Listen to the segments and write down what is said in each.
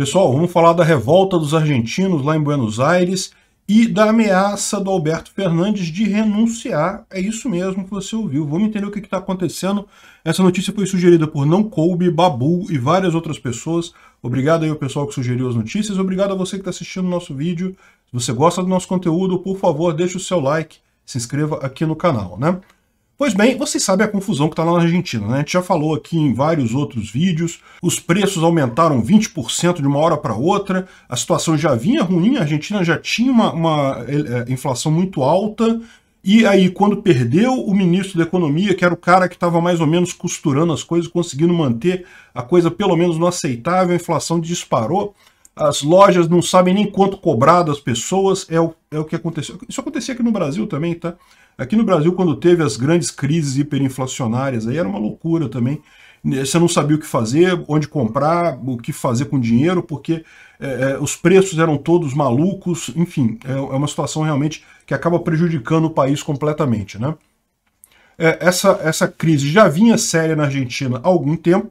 Pessoal, vamos falar da revolta dos argentinos lá em Buenos Aires e da ameaça do Alberto Fernandes de renunciar. É isso mesmo que você ouviu. Vamos entender o que está acontecendo. Essa notícia foi sugerida por Não Coube, Babu e várias outras pessoas. Obrigado aí ao pessoal que sugeriu as notícias. Obrigado a você que está assistindo o nosso vídeo. Se você gosta do nosso conteúdo, por favor, deixe o seu like. Se inscreva aqui no canal, né? Pois bem, você sabe a confusão que está lá na Argentina, né? A gente já falou aqui em vários outros vídeos, os preços aumentaram 20% de uma hora para outra, a situação já vinha ruim, a Argentina já tinha uma, uma é, é, inflação muito alta, e aí, quando perdeu o ministro da Economia, que era o cara que estava mais ou menos costurando as coisas, conseguindo manter a coisa pelo menos no aceitável, a inflação disparou, as lojas não sabem nem quanto cobrar das pessoas, é o, é o que aconteceu. Isso acontecia aqui no Brasil também, tá? Aqui no Brasil, quando teve as grandes crises hiperinflacionárias, aí era uma loucura também. Você não sabia o que fazer, onde comprar, o que fazer com dinheiro, porque é, é os preços eram todos malucos. Enfim, é, é, uma situação realmente que acaba prejudicando o país completamente. Né? É, essa, essa crise já vinha séria na Argentina há algum tempo,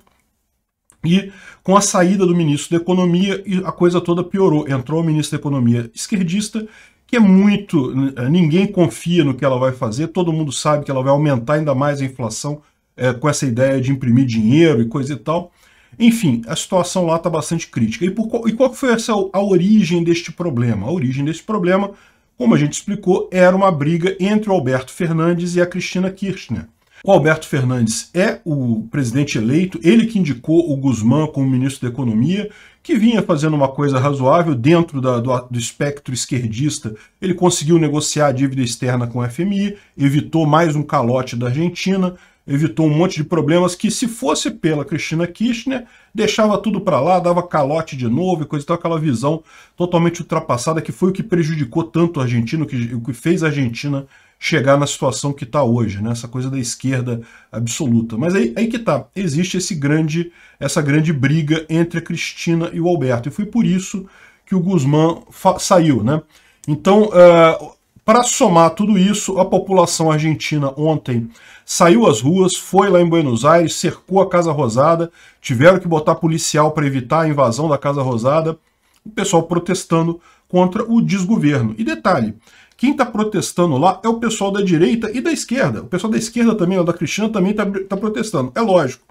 e com a saída do ministro da Economia, a coisa toda piorou. Entrou o ministro da Economia esquerdista que é muito. Eh, ninguém confia no que ela vai fazer, todo mundo sabe que ela vai aumentar ainda mais a inflação é, com essa ideia de imprimir dinheiro e coisa e tal. Enfim, a situação lá está bastante crítica. E, por, e qual foi essa, a origem deste problema? A origem deste problema, como a gente explicou, era uma briga entre o Alberto Fernandes e a Cristina Kirchner. O Alberto Fernandes é o presidente eleito, ele que indicou o Guzmán como ministro da Economia, que vinha fazendo uma coisa razoável dentro da, do, do, espectro esquerdista. Ele conseguiu negociar a dívida externa com o FMI, evitou mais um calote da Argentina, evitou um monte de problemas que, se fosse pela Cristina Kirchner, deixava tudo para lá, dava calote de novo e coisa e tal, aquela visão totalmente ultrapassada que foi o que prejudicou tanto a Argentina, o que, o que fez a Argentina chegar na situação que está hoje, né? essa coisa da esquerda absoluta. Mas aí, aí que está, existe esse grande, essa grande briga entre a Cristina e o Alberto, e foi por isso que o Guzmán saiu. Né? Então, uh, eh, para somar tudo isso, a população argentina ontem saiu às ruas, foi lá em Buenos Aires, cercou a Casa Rosada, tiveram que botar policial para evitar a invasão da Casa Rosada, o pessoal protestando contra o desgoverno. E detalhe, quem está protestando lá é o pessoal da direita e da esquerda. O pessoal da esquerda também, o da cristã, também está tá protestando. É lógico.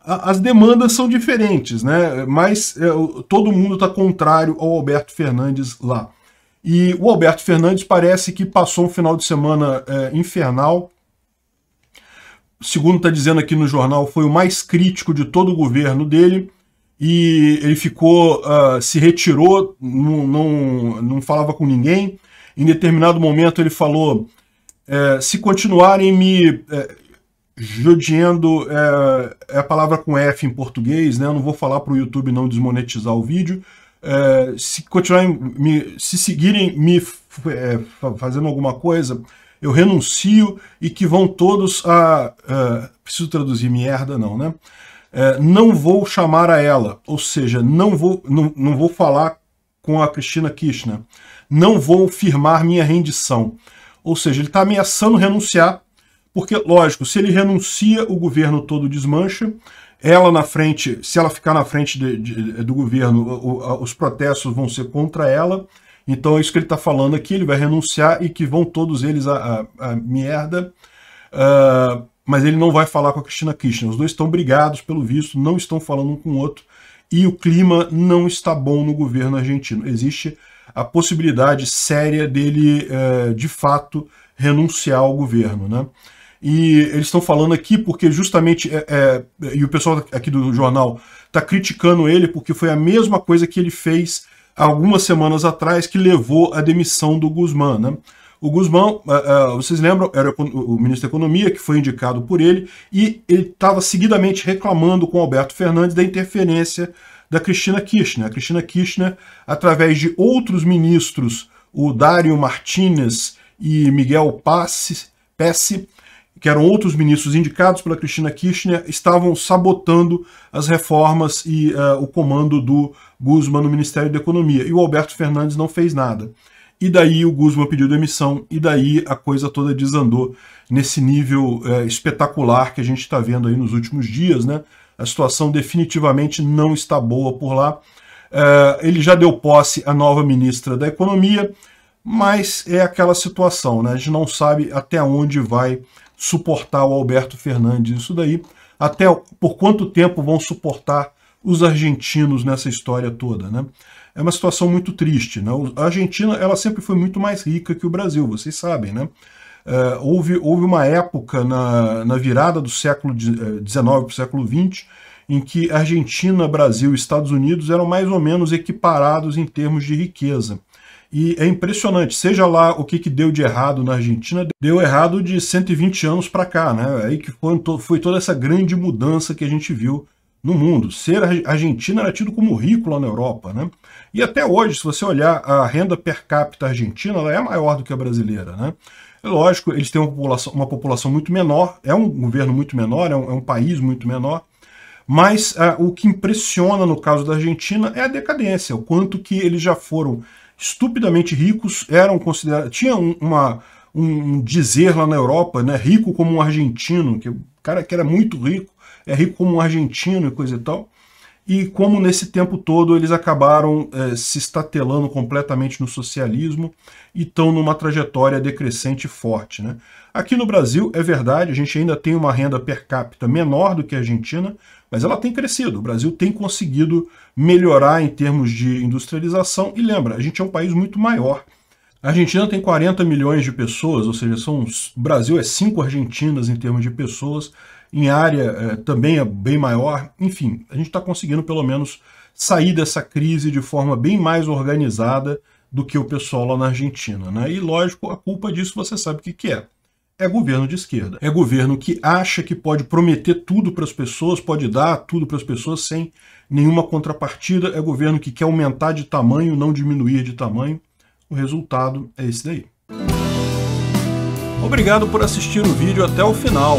A, as demandas são diferentes, né? mas é, todo mundo está contrário ao Alberto Fernandes lá. E o Alberto Fernandes parece que passou um final de semana é, infernal. Segundo está dizendo aqui no jornal, foi o mais crítico de todo o governo dele e ele ficou, uh, se retirou, não, não, não, falava com ninguém. Em determinado momento ele falou, é, se continuarem me eh, é, a palavra com F em português, né? Eu não vou falar para o YouTube não desmonetizar o vídeo. se continuarem, me, se seguirem me fazendo alguma coisa, eu renuncio e que vão todos a... preciso traduzir merda não, né? É, não vou chamar a ela, ou seja, não vou, não, não vou falar com a Cristina Kirchner. Não vou firmar minha rendição. Ou seja, ele está ameaçando renunciar, porque, lógico, se ele renuncia, o governo todo desmancha. Ela na frente, se ela ficar na frente de, de, do governo, o, os protestos vão ser contra ela. Então é isso que ele está falando aqui, ele vai renunciar e que vão todos eles a, a, a merda. Uh, mas ele não vai falar com a Cristina Kirchner. Os dois estão brigados, pelo visto, não estão falando um com o outro, e o clima não está bom no governo argentino. Existe a possibilidade séria dele, é, de fato, renunciar ao governo. Né? E eles estão falando aqui porque justamente, é, é, e o pessoal aqui do jornal está criticando ele porque foi a mesma coisa que ele fez algumas semanas atrás que levou à demissão do Guzmán. Né? O Guzmão, ah, ah, vocês lembram, era o ministro da Economia que foi indicado por ele e ele estava seguidamente reclamando com Alberto Fernandes da interferência da Cristina Kirchner. A Cristina Kirchner, através de outros ministros, o Dário Martínez e Miguel Passi, Pesce, que eram outros ministros indicados pela Cristina Kirchner, estavam sabotando as reformas e uh, o comando do Guzman no Ministério da Economia. E o Alberto Fernandes não fez nada e daí o Guzman pediu demissão, e daí a coisa toda desandou nesse nível é, espetacular que a gente está vendo aí nos últimos dias, né? A situação definitivamente não está boa por lá. É, ele já deu posse à nova ministra da Economia, mas é aquela situação, né? A gente não sabe até onde vai suportar o Alberto Fernandes isso daí, até por quanto tempo vão suportar os argentinos nessa história toda, né? é uma situação muito triste. Né? A Argentina ela sempre foi muito mais rica que o Brasil, vocês sabem, né? Uh, houve, houve uma época na, na virada do século XIX para o século XX em que Argentina, Brasil e Estados Unidos eram mais ou menos equiparados em termos de riqueza. E é impressionante, seja lá o que, que deu de errado na Argentina, deu errado de 120 anos para cá, né? É aí que foi, foi toda essa grande mudança que a gente viu no mundo. Ser argentino era tido como rico lá na Europa. Né? E até hoje, se você olhar a renda per capita argentina, ela é maior do que a brasileira. Né? É lógico, eles têm uma população, uma população muito menor, é um governo muito menor, é um, é um país muito menor, mas ah, o que impressiona no caso da Argentina é a decadência, o quanto que eles já foram estupidamente ricos, eram considerados... Tinha um, uma, um dizer lá na Europa, né, rico como um argentino, que o cara que era muito rico, é rico como um argentino e coisa e tal. E como nesse tempo todo eles acabaram é, se estatelando completamente no socialismo e estão numa trajetória decrescente forte. Né? Aqui no Brasil, é verdade, a gente ainda tem uma renda per capita menor do que a Argentina, mas ela tem crescido. O Brasil tem conseguido melhorar em termos de industrialização. E lembra, a gente é um país muito maior. A Argentina tem 40 milhões de pessoas, ou seja, são, o Brasil é cinco Argentinas em termos de pessoas, em área é, também é bem maior. Enfim, a gente está conseguindo pelo menos sair dessa crise de forma bem mais organizada do que o pessoal lá na Argentina. Né? E lógico, a culpa disso você sabe o que, que é. É governo de esquerda. É governo que acha que pode prometer tudo para as pessoas, pode dar tudo para as pessoas sem nenhuma contrapartida. É governo que quer aumentar de tamanho, não diminuir de tamanho. O resultado é esse daí. Obrigado por assistir o vídeo até o final.